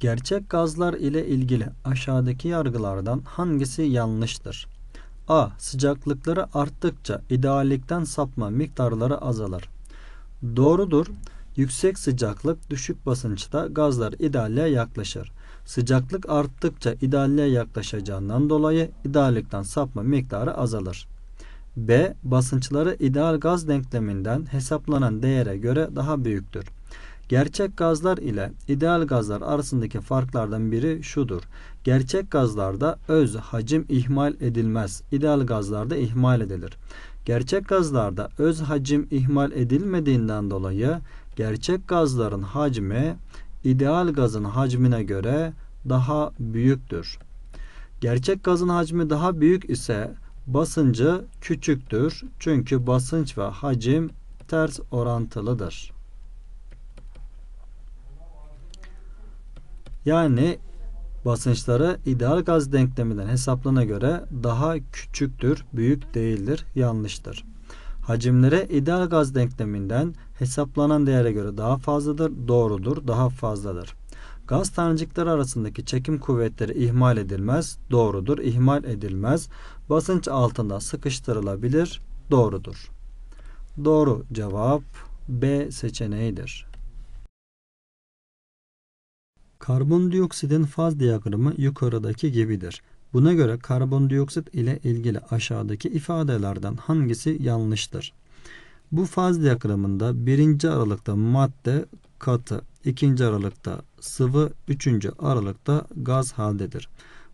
Gerçek gazlar ile ilgili aşağıdaki yargılardan hangisi yanlıştır? A. Sıcaklıkları arttıkça ideallikten sapma miktarları azalır. Doğrudur. Yüksek sıcaklık düşük basınçta gazlar idealliğe yaklaşır. Sıcaklık arttıkça idealliğe yaklaşacağından dolayı ideallikten sapma miktarı azalır. B. Basınçları ideal gaz denkleminden hesaplanan değere göre daha büyüktür. Gerçek gazlar ile ideal gazlar arasındaki farklardan biri şudur. Gerçek gazlarda öz hacim ihmal edilmez. İdeal gazlarda ihmal edilir. Gerçek gazlarda öz hacim ihmal edilmediğinden dolayı gerçek gazların hacmi ideal gazın hacmine göre daha büyüktür. Gerçek gazın hacmi daha büyük ise basıncı küçüktür. Çünkü basınç ve hacim ters orantılıdır. Yani basınçları ideal gaz denkleminden hesaplana göre daha küçüktür, büyük değildir, yanlıştır. Hacimlere ideal gaz denkleminden hesaplanan değere göre daha fazladır, doğrudur, daha fazladır. Gaz tanecikleri arasındaki çekim kuvvetleri ihmal edilmez, doğrudur, ihmal edilmez. Basınç altında sıkıştırılabilir, doğrudur. Doğru cevap B seçeneğidir. Karbondioksitin faz diyagramı yukarıdaki gibidir. Buna göre karbondioksit ile ilgili aşağıdaki ifadelerden hangisi yanlıştır? Bu faz diyagramında birinci aralıkta madde katı, ikinci aralıkta sıvı, üçüncü aralıkta gaz haldedir.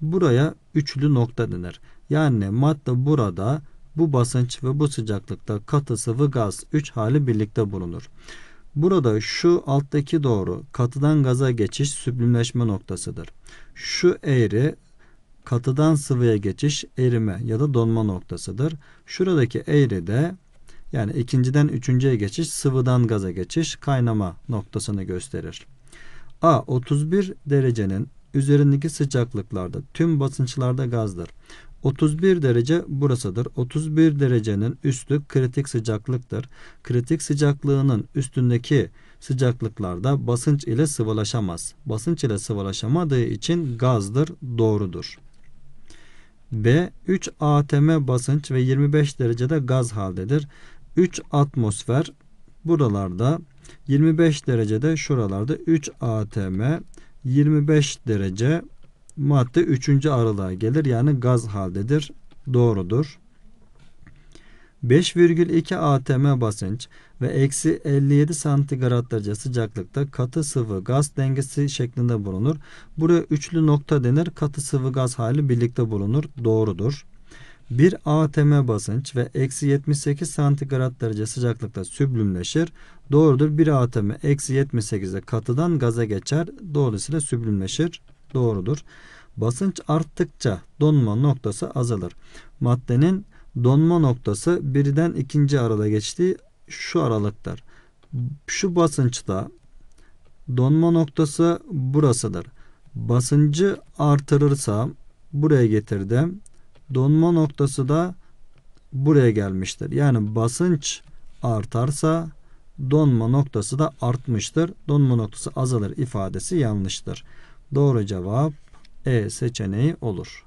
Buraya üçlü nokta denir. Yani madde burada bu basınç ve bu sıcaklıkta katı sıvı gaz üç hali birlikte bulunur. Burada şu alttaki doğru katıdan gaza geçiş süblimleşme noktasıdır. Şu eğri katıdan sıvıya geçiş erime ya da donma noktasıdır. Şuradaki eğri de yani ikinciden üçüncüye geçiş sıvıdan gaza geçiş kaynama noktasını gösterir. A 31 derecenin üzerindeki sıcaklıklarda tüm basınçlarda gazdır. 31 derece burasıdır. 31 derecenin üstü kritik sıcaklıktır. Kritik sıcaklığının üstündeki sıcaklıklarda basınç ile sıvılaşamaz. Basınç ile sıvılaşamadığı için gazdır, doğrudur. B. 3 atm basınç ve 25 derecede gaz haldedir. 3 atmosfer buralarda 25 derecede şuralarda 3 atm 25 derece madde üçüncü aralığa gelir yani gaz haldedir. Doğrudur. 5,2 atm basınç ve eksi 57 santigrat derece sıcaklıkta katı sıvı gaz dengesi şeklinde bulunur. Buraya üçlü nokta denir. Katı sıvı gaz hali birlikte bulunur. Doğrudur. 1 atm basınç ve eksi 78 santigrat derece sıcaklıkta süblümleşir. Doğrudur. 1 atm eksi 78'de katıdan gaza geçer. Dolayısıyla süblümleşir doğrudur. Basınç arttıkça donma noktası azalır. Maddenin donma noktası birden ikinci arada geçtiği şu aralıklar. Şu basınçta donma noktası burasıdır. Basıncı artırırsa buraya getirdim. Donma noktası da buraya gelmiştir. Yani basınç artarsa donma noktası da artmıştır. Donma noktası azalır ifadesi yanlıştır. Doğru cevap E seçeneği olur.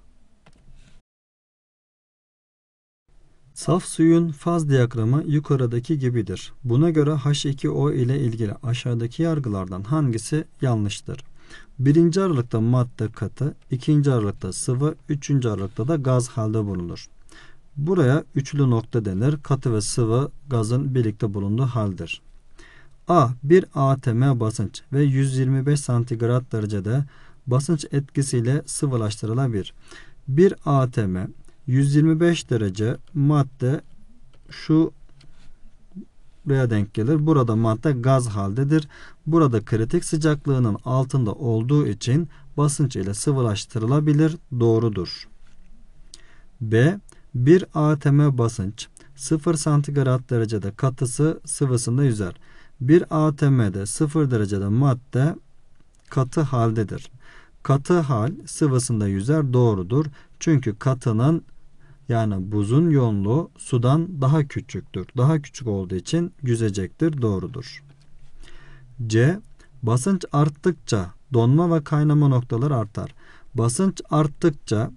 Saf suyun faz diyagramı yukarıdaki gibidir. Buna göre H2O ile ilgili aşağıdaki yargılardan hangisi yanlıştır? Birinci aralıkta madde katı, ikinci aralıkta sıvı, üçüncü aralıkta da gaz halde bulunur. Buraya üçlü nokta denir. Katı ve sıvı gazın birlikte bulunduğu haldir. A. Bir ATM basınç ve 125 santigrat derecede basınç etkisiyle sıvılaştırılabilir. Bir ATM 125 derece madde şu buraya denk gelir. Burada madde gaz haldedir. Burada kritik sıcaklığının altında olduğu için basınç ile sıvılaştırılabilir. Doğrudur. B. Bir ATM basınç 0 santigrat derecede katısı sıvısında yüzer. Bir ATM'de sıfır derecede madde katı haldedir. Katı hal sıvısında yüzer doğrudur. Çünkü katının yani buzun yoğunluğu sudan daha küçüktür. Daha küçük olduğu için yüzecektir doğrudur. C. Basınç arttıkça donma ve kaynama noktaları artar. Basınç arttıkça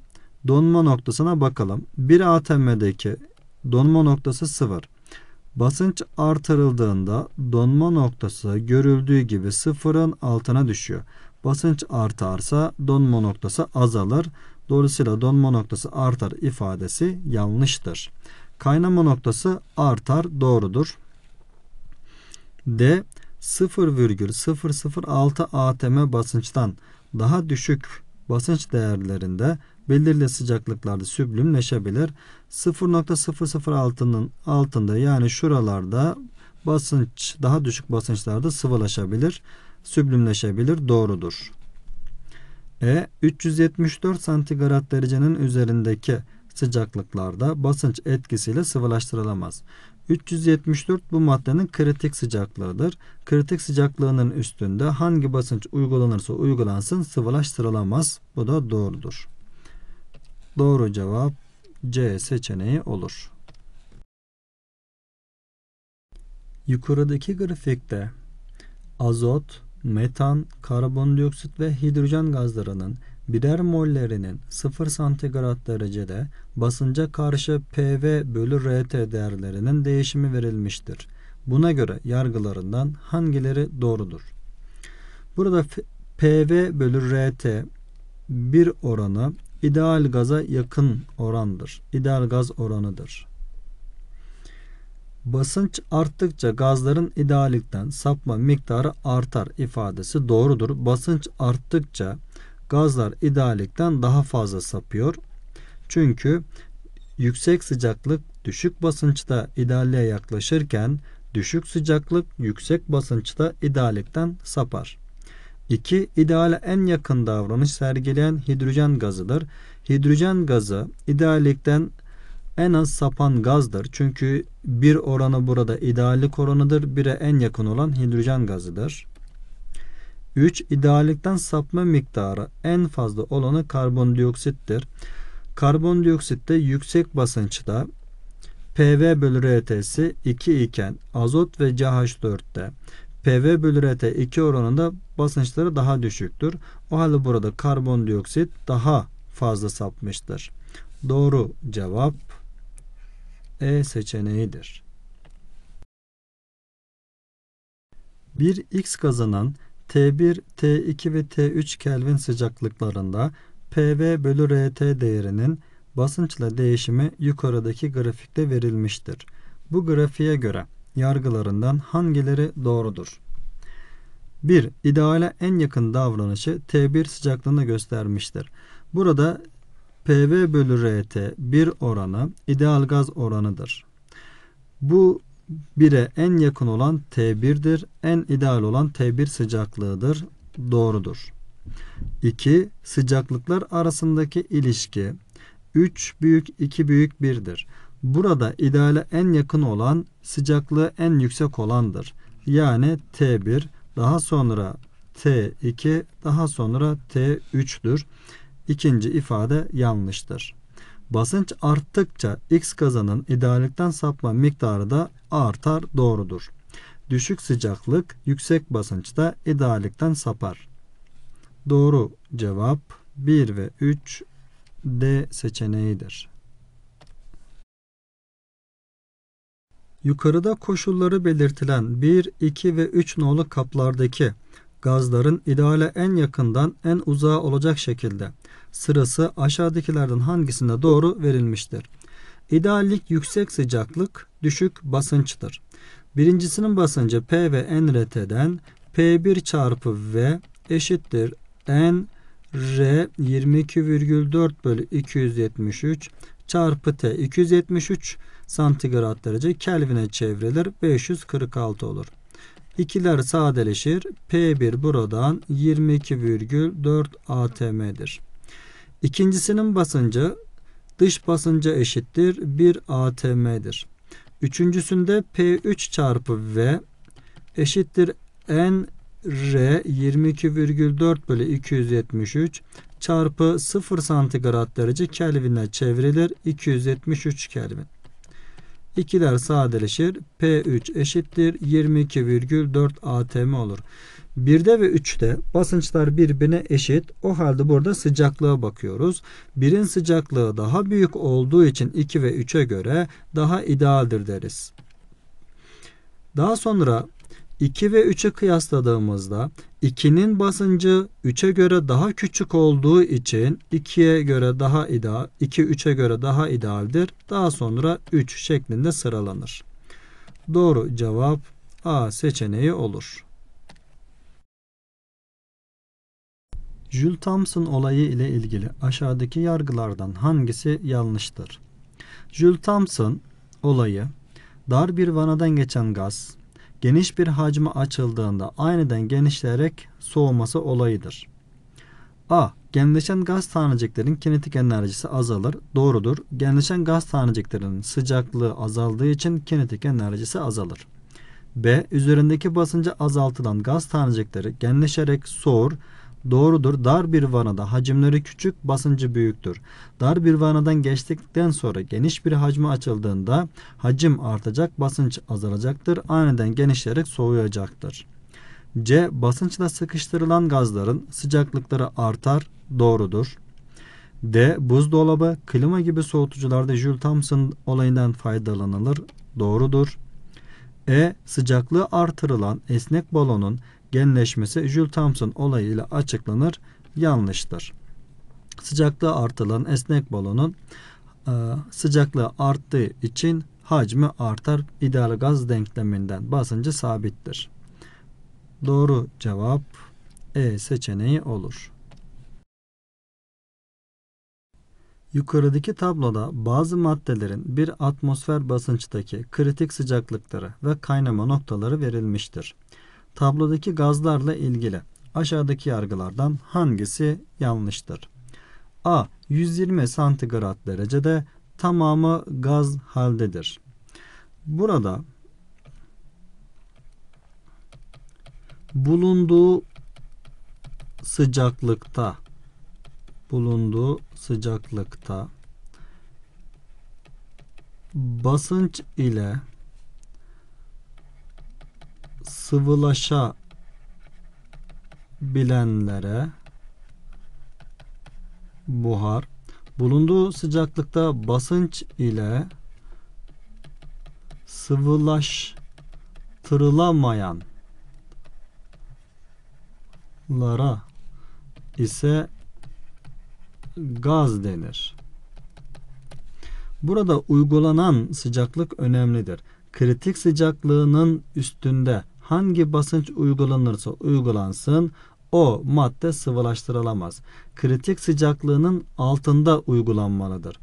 donma noktasına bakalım. Bir ATM'deki donma noktası sıfır. Basınç artırıldığında donma noktası görüldüğü gibi sıfırın altına düşüyor. Basınç artarsa donma noktası azalır. Dolayısıyla donma noktası artar ifadesi yanlıştır. Kaynama noktası artar doğrudur. D 0,006 atm basınçtan daha düşük basınç değerlerinde belirli sıcaklıklarda süblimleşebilir. 0.00 altının altında yani şuralarda basınç daha düşük basınçlarda sıvılaşabilir, süblimleşebilir. Doğrudur. E 374 santigrat derecenin üzerindeki sıcaklıklarda basınç etkisiyle sıvılaştırılamaz. 374 bu maddenin kritik sıcaklığıdır. Kritik sıcaklığının üstünde hangi basınç uygulanırsa uygulansın sıvılaştırılamaz. Bu da doğrudur. Doğru cevap C seçeneği olur. Yukarıdaki grafikte azot, metan, karbondioksit ve hidrojen gazlarının birer mollerinin 0 santigrat derecede basınca karşı PV bölü RT değerlerinin değişimi verilmiştir. Buna göre yargılarından hangileri doğrudur? Burada PV bölü RT bir oranı ideal gaza yakın orandır. İdeal gaz oranıdır. Basınç arttıkça gazların idealikten sapma miktarı artar ifadesi doğrudur. Basınç arttıkça gazlar idealikten daha fazla sapıyor. Çünkü yüksek sıcaklık düşük basınçta idealliğe yaklaşırken düşük sıcaklık yüksek basınçta idealikten sapar. 2. İdeale en yakın davranış sergileyen hidrojen gazıdır. Hidrojen gazı ideallikten en az sapan gazdır. Çünkü bir oranı burada ideallik oranıdır. Bire en yakın olan hidrojen gazıdır. 3. İdeallikten sapma miktarı en fazla olanı karbondioksittir. Karbondioksitte yüksek basınçta PV bölü RT'si 2 iken azot ve CH4'te PV bölü RT 2 oranında basınçları daha düşüktür. O halde burada karbondioksit daha fazla sapmıştır. Doğru cevap E seçeneğidir. Bir X gazının T1, T2 ve T3 Kelvin sıcaklıklarında PV bölü RT değerinin basınçla değişimi yukarıdaki grafikte verilmiştir. Bu grafiğe göre yargılarından hangileri doğrudur? 1. İdeale en yakın davranışı T1 sıcaklığında göstermiştir. Burada PV bölü RT 1 oranı ideal gaz oranıdır. Bu 1'e en yakın olan T1'dir. En ideal olan T1 sıcaklığıdır. Doğrudur. 2. Sıcaklıklar arasındaki ilişki 3 büyük 2 büyük 1'dir. Burada ideale en yakın olan sıcaklığı en yüksek olandır. Yani T1 daha sonra T2 daha sonra t 3dür İkinci ifade yanlıştır. Basınç arttıkça X gazının ideallikten sapma miktarı da artar doğrudur. Düşük sıcaklık yüksek basınçta ideallikten sapar. Doğru cevap 1 ve 3 D seçeneğidir. Yukarıda koşulları belirtilen 1, 2 ve 3 nolu kaplardaki gazların ideale en yakından en uzağa olacak şekilde sırası aşağıdakilerden hangisinde doğru verilmiştir. İdeallik yüksek sıcaklık, düşük basınçtır. Birincisinin basıncı P ve NRT'den P1 çarpı V eşittir N R 22,4 bölü 273 çarpı T 273 santigrat derece Kelvin'e çevrilir 546 olur. İkiler sadeleşir. P1 buradan 22,4 atm'dir. İkincisinin basıncı dış basınca eşittir 1 atm'dir. Üçüncüsünde P3 çarpı V eşittir N R 22,4 bölü 273 çarpı 0 santigrat derece Kelvin'e çevrilir 273 Kelvin. İkiler sadeleşir. P3 eşittir 22,4 atm olur. 1'de ve 3'te basınçlar birbirine eşit. O halde burada sıcaklığa bakıyoruz. 1'in sıcaklığı daha büyük olduğu için 2 ve 3'e göre daha idealdir deriz. Daha sonra 2 ve 3'ü kıyasladığımızda 2'nin basıncı 3'e göre daha küçük olduğu için 2'ye göre daha ideal, 2 3'e göre daha idealdir. Daha sonra 3 şeklinde sıralanır. Doğru cevap A seçeneği olur. Jules Thompson olayı ile ilgili aşağıdaki yargılardan hangisi yanlıştır? Jules Thompson olayı dar bir vanadan geçen gaz, geniş bir hacme açıldığında aniden genişleyerek soğuması olayıdır. A. Genleşen gaz taneciklerin kinetik enerjisi azalır. Doğrudur. Genleşen gaz taneciklerinin sıcaklığı azaldığı için kinetik enerjisi azalır. B. Üzerindeki basınca azaltılan gaz tanecikleri genleşerek soğur Doğrudur dar bir vanada hacimleri küçük basıncı büyüktür. Dar bir vanadan geçtikten sonra geniş bir hacme açıldığında hacim artacak basınç azalacaktır. Aniden genişleyerek soğuyacaktır. C. Basınçla sıkıştırılan gazların sıcaklıkları artar. Doğrudur. D. Buzdolabı, klima gibi soğutucularda Jules Thompson olayından faydalanılır. Doğrudur. E. Sıcaklığı artırılan esnek balonun genleşmesi Jules Thomson olayıyla açıklanır yanlıştır. Sıcaklığı artılan esnek balonun e, sıcaklığı arttığı için hacmi artar ideal gaz denkleminden basıncı sabittir. Doğru cevap E seçeneği olur. Yukarıdaki tabloda bazı maddelerin bir atmosfer basınçtaki kritik sıcaklıkları ve kaynama noktaları verilmiştir. Tablodaki gazlarla ilgili aşağıdaki yargılardan hangisi yanlıştır? A. 120 santigrat derecede tamamı gaz haldedir. Burada bulunduğu sıcaklıkta bulunduğu sıcaklıkta basınç ile sıvılaşa bilenlere buhar bulunduğu sıcaklıkta basınç ile sıvılaştırılamayan lara ise gaz denir. Burada uygulanan sıcaklık önemlidir. Kritik sıcaklığının üstünde hangi basınç uygulanırsa uygulansın o madde sıvılaştırılamaz. Kritik sıcaklığının altında uygulanmalıdır.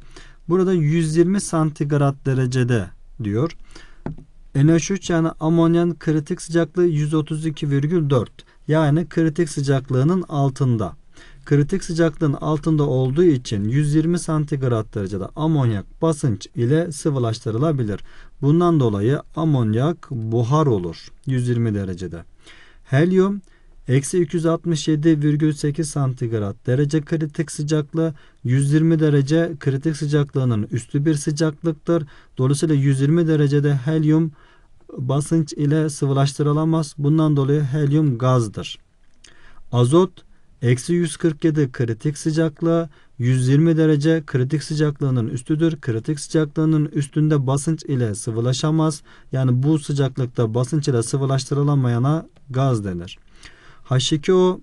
Burada 120 santigrat derecede diyor. NH3 yani amonyan kritik sıcaklığı 132,4 yani kritik sıcaklığının altında kritik sıcaklığın altında olduğu için 120 santigrat derecede amonyak basınç ile sıvılaştırılabilir. Bundan dolayı amonyak buhar olur 120 derecede. Helyum eksi 267,8 santigrat derece kritik sıcaklığı 120 derece kritik sıcaklığının üstü bir sıcaklıktır. Dolayısıyla 120 derecede helyum basınç ile sıvılaştırılamaz. Bundan dolayı helyum gazdır. Azot Eksi 147 kritik sıcaklığa 120 derece kritik sıcaklığının üstüdür. Kritik sıcaklığının üstünde basınç ile sıvılaşamaz. Yani bu sıcaklıkta basınç ile sıvılaştırılamayana gaz denir. H2O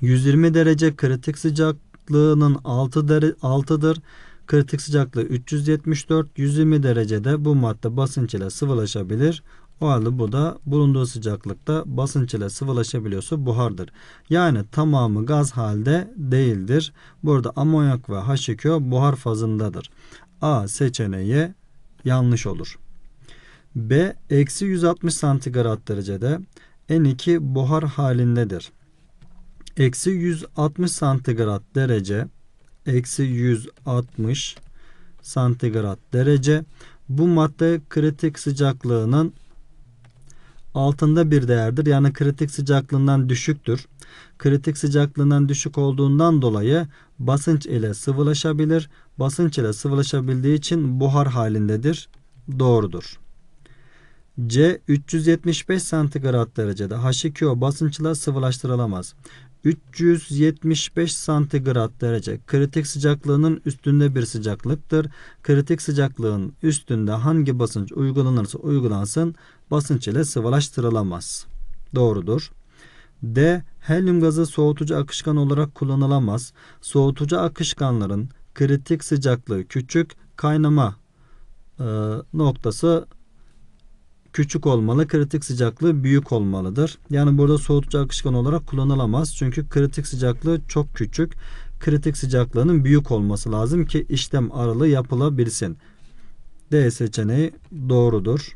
120 derece kritik sıcaklığının 6 dere, 6'dır. Kritik sıcaklığı 374, 120 derecede bu madde basınç ile sıvılaşabilir. O halde bu da bulunduğu sıcaklıkta basınç ile sıvılaşabiliyorsa buhardır. Yani tamamı gaz halde değildir. Burada amonyak ve H2O buhar fazındadır. A seçeneği yanlış olur. B eksi 160 santigrat derecede N2 buhar halindedir. Eksi 160 santigrat derece eksi 160 santigrat derece bu madde kritik sıcaklığının altında bir değerdir. Yani kritik sıcaklığından düşüktür. Kritik sıcaklığından düşük olduğundan dolayı basınç ile sıvılaşabilir. Basınç ile sıvılaşabildiği için buhar halindedir. Doğrudur. C 375 santigrat derecede H2O basınçla sıvılaştırılamaz. 375 santigrat derece kritik sıcaklığının üstünde bir sıcaklıktır. Kritik sıcaklığın üstünde hangi basınç uygulanırsa uygulansın basınç ile sıvılaştırılamaz. Doğrudur. D. Helyum gazı soğutucu akışkan olarak kullanılamaz. Soğutucu akışkanların kritik sıcaklığı küçük, kaynama e, noktası küçük olmalı, kritik sıcaklığı büyük olmalıdır. Yani burada soğutucu akışkan olarak kullanılamaz. Çünkü kritik sıcaklığı çok küçük. Kritik sıcaklığının büyük olması lazım ki işlem aralığı yapılabilsin. D seçeneği doğrudur.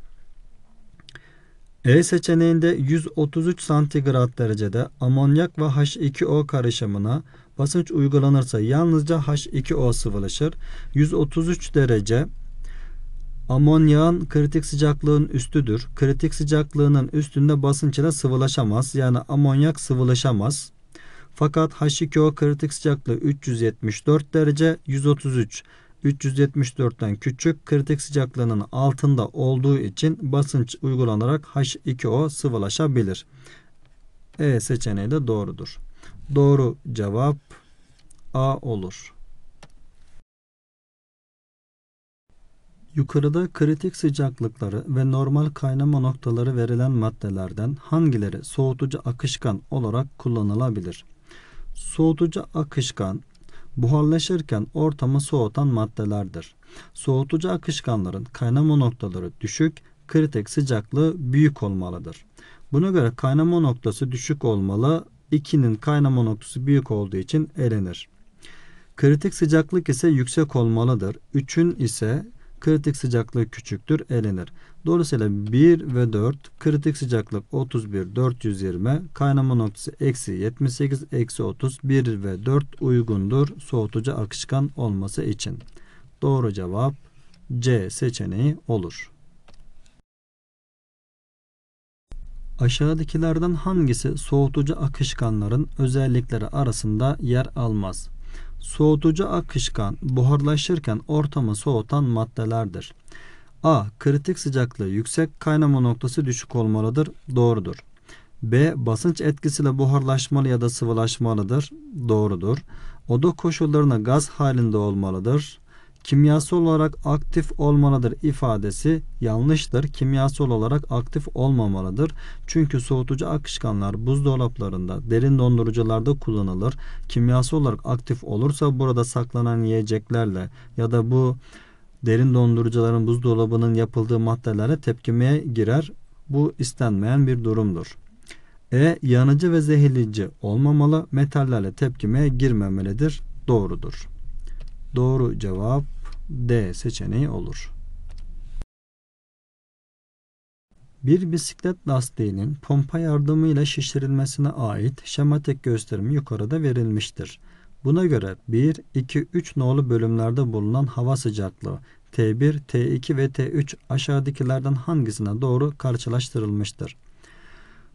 E seçeneğinde 133 santigrat derecede amonyak ve H2O karışımına basınç uygulanırsa yalnızca H2O sıvılaşır. 133 derece Amonyağın kritik sıcaklığın üstüdür. Kritik sıcaklığının üstünde basınç ile sıvılaşamaz. Yani amonyak sıvılaşamaz. Fakat H2O kritik sıcaklığı 374 derece 133 374'ten küçük kritik sıcaklığının altında olduğu için basınç uygulanarak H2O sıvılaşabilir. E seçeneği de doğrudur. Doğru cevap A olur. Yukarıda kritik sıcaklıkları ve normal kaynama noktaları verilen maddelerden hangileri soğutucu akışkan olarak kullanılabilir? Soğutucu akışkan buharlaşırken ortamı soğutan maddelerdir. Soğutucu akışkanların kaynama noktaları düşük, kritik sıcaklığı büyük olmalıdır. Buna göre kaynama noktası düşük olmalı, 2'nin kaynama noktası büyük olduğu için elenir. Kritik sıcaklık ise yüksek olmalıdır. 3'ün ise kritik sıcaklığı küçüktür elenir. Dolayısıyla 1 ve 4 kritik sıcaklık 31 420 kaynama noktası eksi 78 eksi 30 1 ve 4 uygundur soğutucu akışkan olması için. Doğru cevap C seçeneği olur. Aşağıdakilerden hangisi soğutucu akışkanların özellikleri arasında yer almaz? Soğutucu akışkan buharlaşırken ortamı soğutan maddelerdir. A. Kritik sıcaklığı yüksek kaynama noktası düşük olmalıdır. Doğrudur. B. Basınç etkisiyle buharlaşmalı ya da sıvılaşmalıdır. Doğrudur. Oda koşullarına gaz halinde olmalıdır kimyasal olarak aktif olmalıdır ifadesi yanlıştır. Kimyasal olarak aktif olmamalıdır. Çünkü soğutucu akışkanlar buzdolaplarında, derin dondurucularda kullanılır. Kimyasal olarak aktif olursa burada saklanan yiyeceklerle ya da bu derin dondurucuların buzdolabının yapıldığı maddelere tepkimeye girer. Bu istenmeyen bir durumdur. E yanıcı ve zehirleyici olmamalı, metallerle tepkimeye girmemelidir. Doğrudur. Doğru cevap D seçeneği olur. Bir bisiklet lastiğinin pompa yardımıyla şişirilmesine ait şematik gösterimi yukarıda verilmiştir. Buna göre 1, 2, 3 nolu bölümlerde bulunan hava sıcaklığı T1, T2 ve T3 aşağıdakilerden hangisine doğru karşılaştırılmıştır?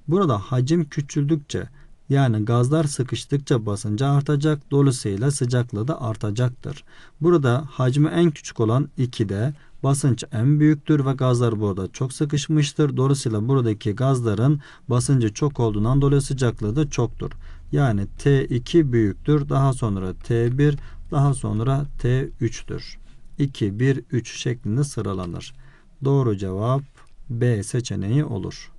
Burada hacim küçüldükçe yani gazlar sıkıştıkça basıncı artacak, dolayısıyla sıcaklığı da artacaktır. Burada hacmi en küçük olan 2'de basınç en büyüktür ve gazlar burada çok sıkışmıştır. Dolayısıyla buradaki gazların basıncı çok olduğundan dolayı sıcaklığı da çoktur. Yani T2 büyüktür, daha sonra T1, daha sonra T3'tür. 2, 1, 3 şeklinde sıralanır. Doğru cevap B seçeneği olur.